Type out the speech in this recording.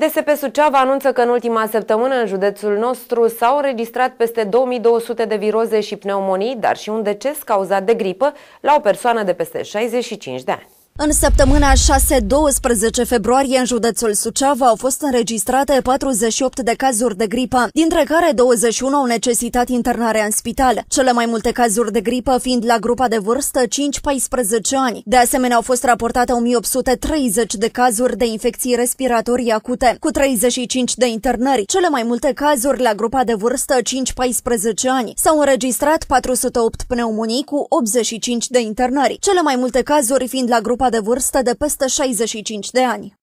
DSP Suceava anunță că în ultima săptămână în județul nostru s-au registrat peste 2200 de viroze și pneumonii, dar și un deces cauzat de gripă la o persoană de peste 65 de ani. În săptămâna 6-12 februarie, în județul Suceava au fost înregistrate 48 de cazuri de gripă, dintre care 21 au necesitat internarea în spital, cele mai multe cazuri de gripă fiind la grupa de vârstă 5-14 ani. De asemenea, au fost raportate 1830 de cazuri de infecții respiratorii acute, cu 35 de internări, cele mai multe cazuri la grupa de vârstă 5-14 ani. S-au înregistrat 408 pneumonii cu 85 de internări, cele mai multe cazuri fiind la grupa de vârstă de peste 65 de ani.